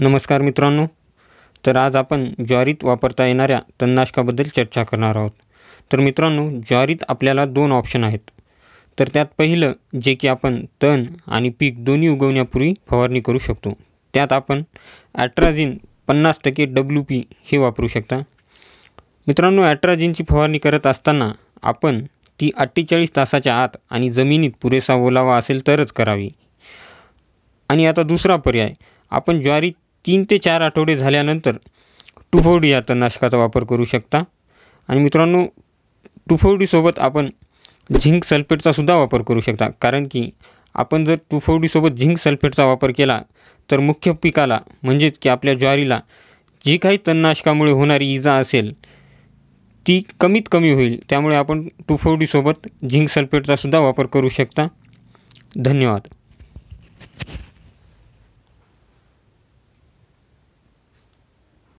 नमस्कार मित्रांनो तर आज आपण ज्वारीत वापरता येणाऱ्या तणनाशकाबद्दल चर्चा करणार आहोत तर मित्रांनो ज्वारीत आपल्याला दोन ऑप्शन आहेत तर त्यात पहिलं जे की आपण तण आणि पीक दोन्ही उगवण्यापूर्वी फवारणी करू शकतो त्यात आपण ॲट्राझिन पन्नास टक्के डब्ल्यू पी हे वापरू शकता मित्रांनो ॲट्राझिनची फवारणी करत असताना आपण ती अठ्ठेचाळीस तासाच्या आत आणि जमिनीत पुरेसा ओलावा असेल तरच करावी आणि आता दुसरा पर्याय आपण ज्वारीत तीन ते चार आठवडे झाल्यानंतर टू या तणनाशकाचा वापर करू शकता आणि मित्रांनो टू आपण झिंक सल्फेटचा सुद्धा वापर करू शकता कारण की आपण जर टू फोर झिंक सल्फेटचा वापर केला तर मुख्य पिकाला म्हणजेच की आपल्या ज्वारीला जी काही तणनाशकामुळे होणारी इजा असेल ती कमीत कमी होईल त्यामुळे आपण टू फोर झिंक सल्फेटचा सुद्धा वापर करू शकता धन्यवाद